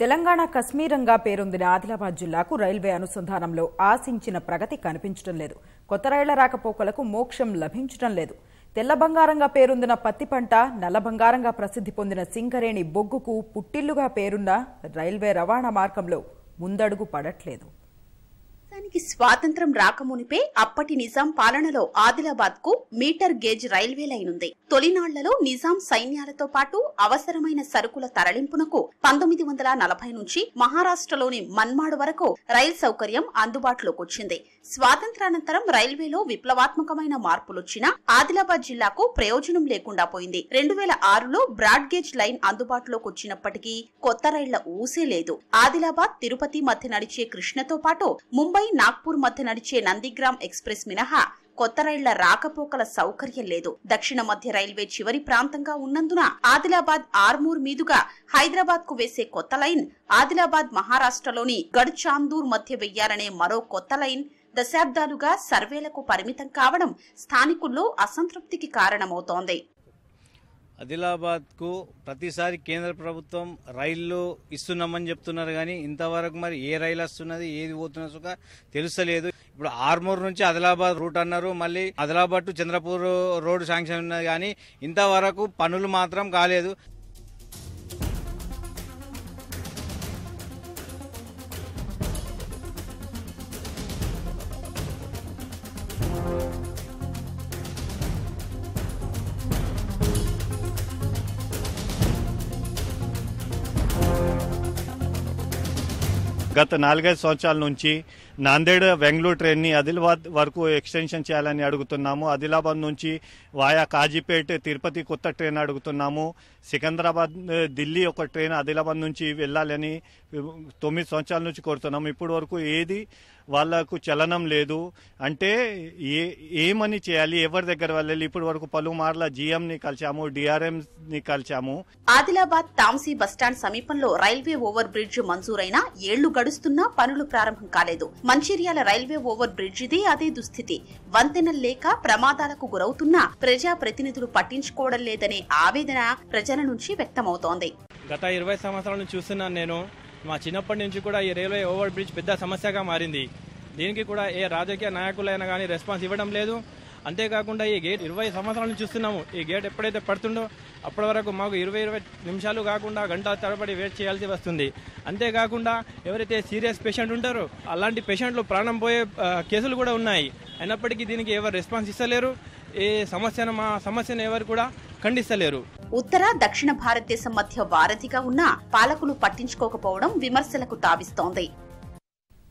తెలంగాణ కశ్మీరంగా పేరొందిన ఆదిలాబాద్ జిల్లాకు రైల్వే అనుసంధానంలో ఆశించిన ప్రగతి కనిపించడం లేదు కొత్త రైళ్ల రాకపోకలకు మోక్షం లభించడం లేదు తెల్ల బంగారంగా పేరొందిన పత్తి పంట నల్ల బంగారంగా ప్రసిద్ధి పొందిన సింగరేణి బొగ్గుకు పుట్టిల్లుగా పేరున్న రైల్వే రవాణా మార్గంలో ముందడుగు పడట్లేదు రాష్ట్రానికి స్వాతంత్రం రాకమునిపే అప్పటి నిజాం పాలనలో ఆదిలాబాద్ కు మీటర్ గేజ్ రైల్వే లైన్ ఉంది తొలినాళ్లలో నిజాం సైన్యాలతో పాటు అవసరమైన సరుకుల తరలింపునకు పంతొమ్మిది వందల నలభై నుంచి మహారాష్ట్రలోని మన్మాడు వరకు రైలు సౌకర్యం అందుబాటులోకి వచ్చింది స్వాతంత్రానంతరం రైల్వేలో విప్లవాత్మకమైన మార్పులొచ్చినా ఆదిలాబాద్ జిల్లాకు ప్రయోజనం లేకుండా పోయింది రెండు వేల ఆరులో బ్రాడ్ గేజ్ లైన్ అందుబాటులోకి వచ్చినప్పటికీ కొత్త రైళ్ల ఊసే లేదు ఆదిలాబాద్ తిరుపతి మధ్య నడిచే కృష్ణతో పాటు ముంబై నాగ్పూర్ మధ్య నడిచే నందిగ్రామ్ ఎక్స్ప్రెస్ మినహా కొత్త రైళ్ల రాకపోకల సౌకర్యం లేదు దక్షిణ మధ్య రైల్వే చివరి ప్రాంతంగా ఉన్నందున ఆదిలాబాద్ ఆర్మూర్ మీదుగా హైదరాబాద్ కు వేసే కొత్త లైన్ ఆదిలాబాద్ మహారాష్ట్రలోని గడ్చాందూర్ మధ్య వెయ్యాలనే మరో కొత్త లైన్ దశాబ్దాలుగా సర్వేలకు పరిమితం కావడం స్థానికుల్లో అసంతృప్తికి కారణమవుతోంది ఆదిలాబాద్కు ప్రతిసారి కేంద్ర ప్రభుత్వం రైళ్లు ఇస్తున్నామని చెప్తున్నారు కానీ ఇంతవరకు మరి ఏ రైలు వస్తున్నది ఏది పోతున్నది సుఖ తెలుసలేదు ఇప్పుడు ఆర్మూర్ నుంచి ఆదిలాబాద్ రూట్ అన్నారు మళ్ళీ Adilabad to Chandrapur road sanction ఉన్నది కానీ ఇంతవరకు పనులు మాత్రం కాలేదు గత నాలుగైదు సంవత్సరాల నుంచి నాందేడ్ బెంగళూరు ట్రైన్ని ఆదిలాబాద్ వరకు ఎక్స్టెన్షన్ చేయాలని అడుగుతున్నాము ఆదిలాబాద్ నుంచి వాయా కాజీపేట తిరుపతి కొత్త ట్రైన్ అడుగుతున్నాము సికింద్రాబాద్ ఢిల్లీ ఒక ట్రైన్ ఆదిలాబాద్ నుంచి వెళ్ళాలని తొమ్మిది సంవత్సరాల నుంచి కోరుతున్నాము ఇప్పటి వరకు ఏది వాళ్ళకు చలనం లేదు అంటే ఏ ఏమని చేయాలి ఎవరి దగ్గర వెళ్ళాలి ఇప్పటి వరకు పలుమార్ల జీఎం ని కలిసాము డిఆర్ఎం ని కలిసాము ఆదిలాబాద్ తాంసీ బస్టాండ్ సమీపంలో రైల్వే ఓవర్ బ్రిడ్జ్ మంజూరైన ఏళ్లు గడుస్తున్నా పనులు ప్రారంభం కాలేదు మంచిర్యాల రైల్వే ఓవర్ బ్రిడ్జిది అదే దుస్థితి వంతెనలు లేక ప్రమాదాలకు గురవుతున్నా ప్రజా ప్రతినిధులు పట్టించుకోవడం లేదనే ఆవేదన ప్రజల నుంచి వ్యక్తమవుతోంది గత ఇరవై సంవత్సరాల నుంచి చూస్తున్నాను నేను మా చిన్నప్పటి నుంచి కూడా ఈ రైల్వే ఓవర్ బ్రిడ్జ్ పెద్ద సమస్యగా మారింది దీనికి కూడా ఏ రాజకీయ నాయకులైనా కానీ రెస్పాన్స్ ఇవ్వడం లేదు అంతేకాకుండా ఈ గేట్ ఇరవై సంవత్సరాల నుంచి చూస్తున్నాము ఈ గేట్ ఎప్పుడైతే పడుతుండో అప్పటి వరకు మాకు ఇరవై ఇరవై నిమిషాలు కాకుండా గంట తరబడి వెయిట్ చేయాల్సి వస్తుంది అంతేకాకుండా ఎవరైతే సీరియస్ పేషెంట్ ఉంటారో అలాంటి పేషెంట్లు ప్రాణం పోయే కేసులు కూడా ఉన్నాయి అయినప్పటికీ దీనికి ఎవరు రెస్పాన్స్ ఇస్తలేరు ఏ సమస్యను మా సమస్యను ఎవరు కూడా ఖండిస్తలేరు ఉత్తర దక్షిణ భారతదేశం మధ్య వారధిగా ఉన్న పాలకులు పట్టించుకోకపోవడం విమర్శలకు తావిస్తోంది